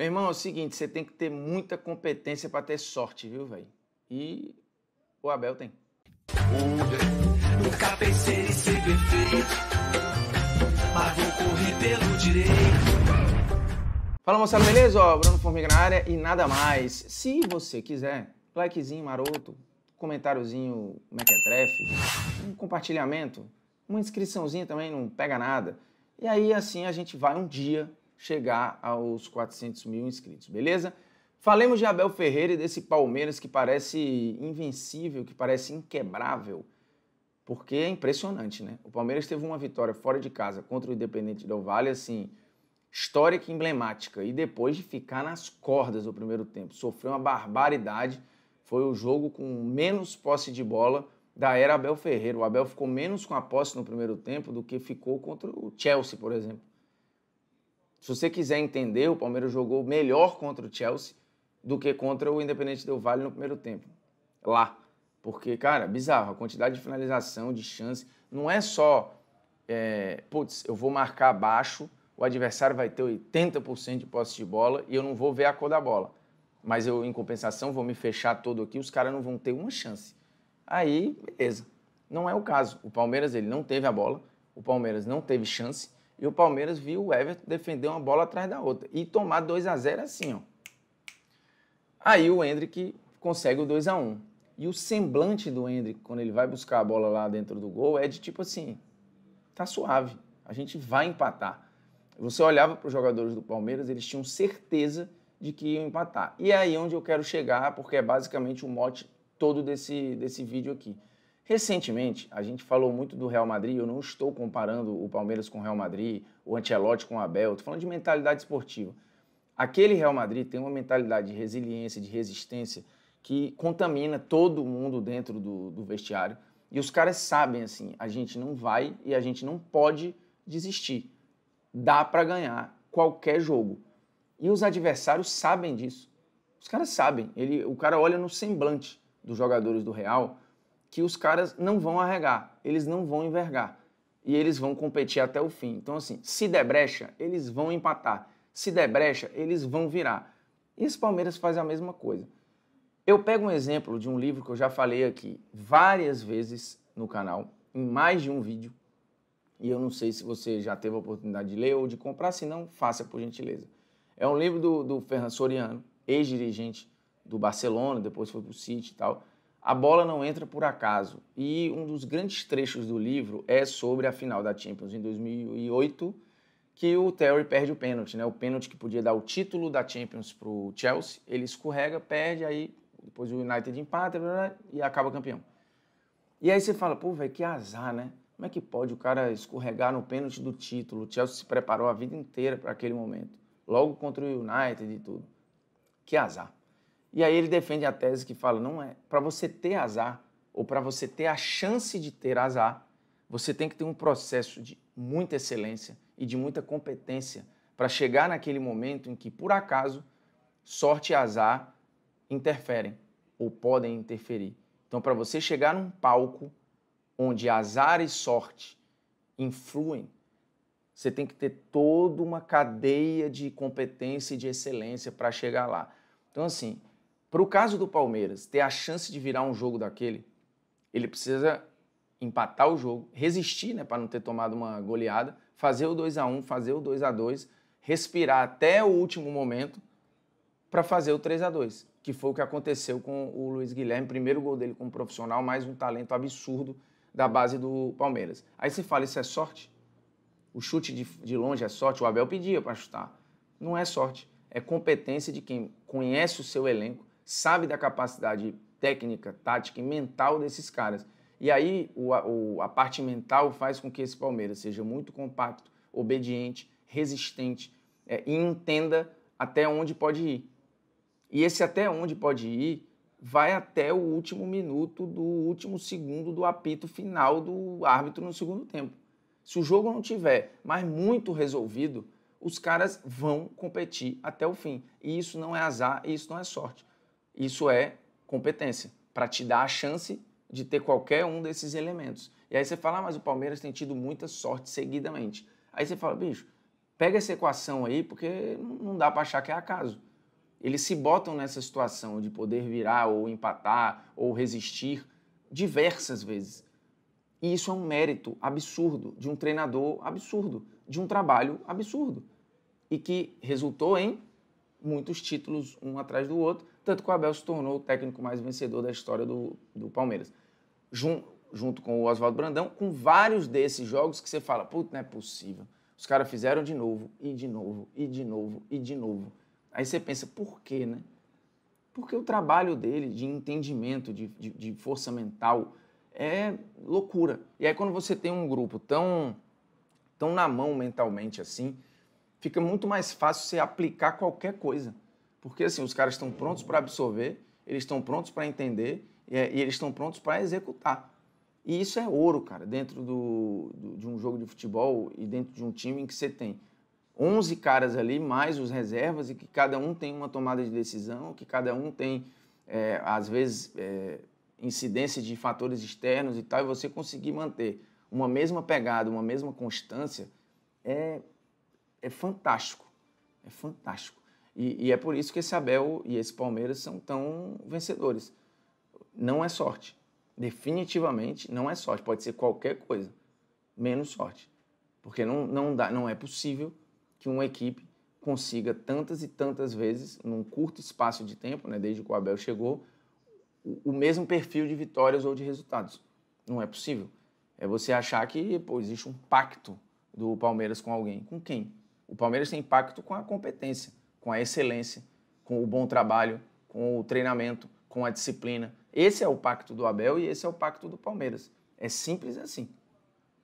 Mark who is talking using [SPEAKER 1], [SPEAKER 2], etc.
[SPEAKER 1] Meu irmão, é o seguinte, você tem que ter muita competência para ter sorte, viu, velho? E o Abel tem. Nunca pensei em ser perfeito, mas vou correr pelo direito. Fala moçada, beleza? Ó, Bruno Formiga na área e nada mais. Se você quiser, likezinho maroto, comentáriozinho mequetrefe, um compartilhamento, uma inscriçãozinha também não pega nada. E aí assim a gente vai um dia chegar aos 400 mil inscritos, beleza? Falemos de Abel Ferreira e desse Palmeiras que parece invencível, que parece inquebrável, porque é impressionante, né? O Palmeiras teve uma vitória fora de casa contra o Independente do Vale, assim, histórica e emblemática, e depois de ficar nas cordas no primeiro tempo, sofreu uma barbaridade, foi o jogo com menos posse de bola da era Abel Ferreira. O Abel ficou menos com a posse no primeiro tempo do que ficou contra o Chelsea, por exemplo. Se você quiser entender, o Palmeiras jogou melhor contra o Chelsea do que contra o Independente Del Vale no primeiro tempo. Lá. Porque, cara, bizarro. A quantidade de finalização, de chance. Não é só, é, putz, eu vou marcar baixo, o adversário vai ter 80% de posse de bola e eu não vou ver a cor da bola. Mas eu, em compensação, vou me fechar todo aqui, os caras não vão ter uma chance. Aí, beleza. Não é o caso. O Palmeiras, ele não teve a bola, o Palmeiras não teve chance e o Palmeiras viu o Everton defender uma bola atrás da outra e tomar 2 a 0 é assim, ó. Aí o Hendrick consegue o 2 a 1. E o semblante do Hendrick quando ele vai buscar a bola lá dentro do gol é de tipo assim, tá suave, a gente vai empatar. Você olhava para os jogadores do Palmeiras, eles tinham certeza de que iam empatar. E é aí onde eu quero chegar, porque é basicamente o mote todo desse, desse vídeo aqui. Recentemente, a gente falou muito do Real Madrid, eu não estou comparando o Palmeiras com o Real Madrid, o Ancelotti com o Abel, estou falando de mentalidade esportiva. Aquele Real Madrid tem uma mentalidade de resiliência, de resistência, que contamina todo mundo dentro do, do vestiário. E os caras sabem, assim, a gente não vai e a gente não pode desistir. Dá para ganhar qualquer jogo. E os adversários sabem disso. Os caras sabem. Ele, o cara olha no semblante dos jogadores do Real, que os caras não vão arregar, eles não vão envergar. E eles vão competir até o fim. Então, assim, se der brecha, eles vão empatar. Se der brecha, eles vão virar. E esse Palmeiras faz a mesma coisa. Eu pego um exemplo de um livro que eu já falei aqui várias vezes no canal, em mais de um vídeo. E eu não sei se você já teve a oportunidade de ler ou de comprar, se não, faça por gentileza. É um livro do, do Ferran Soriano, ex-dirigente do Barcelona, depois foi para o City e tal. A bola não entra por acaso. E um dos grandes trechos do livro é sobre a final da Champions em 2008, que o Terry perde o pênalti, né? O pênalti que podia dar o título da Champions para o Chelsea, ele escorrega, perde, aí depois o United empata e acaba campeão. E aí você fala, pô, velho, que azar, né? Como é que pode o cara escorregar no pênalti do título? O Chelsea se preparou a vida inteira para aquele momento, logo contra o United e tudo. Que azar. E aí ele defende a tese que fala, não é, para você ter azar ou para você ter a chance de ter azar, você tem que ter um processo de muita excelência e de muita competência para chegar naquele momento em que por acaso sorte e azar interferem ou podem interferir. Então, para você chegar num palco onde azar e sorte influem, você tem que ter toda uma cadeia de competência e de excelência para chegar lá. Então, assim, para o caso do Palmeiras ter a chance de virar um jogo daquele, ele precisa empatar o jogo, resistir, né, para não ter tomado uma goleada, fazer o 2 a 1, fazer o 2 a 2, respirar até o último momento para fazer o 3 a 2, que foi o que aconteceu com o Luiz Guilherme, primeiro gol dele como profissional, mais um talento absurdo da base do Palmeiras. Aí você fala, isso é sorte? O chute de, de longe é sorte? O Abel pedia para chutar. Não é sorte, é competência de quem conhece o seu elenco, sabe da capacidade técnica, tática e mental desses caras. E aí o, o, a parte mental faz com que esse Palmeiras seja muito compacto, obediente, resistente é, e entenda até onde pode ir. E esse até onde pode ir vai até o último minuto do último segundo do apito final do árbitro no segundo tempo. Se o jogo não tiver mais muito resolvido, os caras vão competir até o fim. E isso não é azar, isso não é sorte. Isso é competência, para te dar a chance de ter qualquer um desses elementos. E aí você fala, ah, mas o Palmeiras tem tido muita sorte seguidamente. Aí você fala, bicho, pega essa equação aí, porque não dá para achar que é acaso. Eles se botam nessa situação de poder virar ou empatar ou resistir diversas vezes. E isso é um mérito absurdo de um treinador absurdo, de um trabalho absurdo. E que resultou em muitos títulos um atrás do outro, tanto que o Abel se tornou o técnico mais vencedor da história do, do Palmeiras. Jun, junto com o Oswaldo Brandão, com vários desses jogos que você fala, putz, não é possível. Os caras fizeram de novo, e de novo, e de novo, e de novo. Aí você pensa, por quê, né? Porque o trabalho dele de entendimento, de, de, de força mental, é loucura. E aí quando você tem um grupo tão, tão na mão mentalmente assim, fica muito mais fácil você aplicar qualquer coisa. Porque assim, os caras estão prontos para absorver, eles estão prontos para entender e, é, e eles estão prontos para executar. E isso é ouro, cara, dentro do, do, de um jogo de futebol e dentro de um time em que você tem 11 caras ali, mais os reservas, e que cada um tem uma tomada de decisão, que cada um tem, é, às vezes, é, incidência de fatores externos e tal, e você conseguir manter uma mesma pegada, uma mesma constância, é, é fantástico. É fantástico. E, e, é por isso que esse Abel e esse Palmeiras são tão vencedores. Não é sorte. Definitivamente não é sorte. Pode ser qualquer coisa, menos sorte. Porque não, não, dá, não é possível que uma equipe consiga tantas e tantas vezes, num curto espaço de tempo, né, desde que o Abel chegou, o, o mesmo perfil de vitórias ou de resultados. Não é possível. É você achar que pô, existe um pacto do Palmeiras com alguém. Com quem? O Palmeiras tem pacto com a competência com a excelência, com o bom trabalho, com o treinamento, com a disciplina. Esse é o pacto do Abel e esse é o pacto do Palmeiras. É simples assim.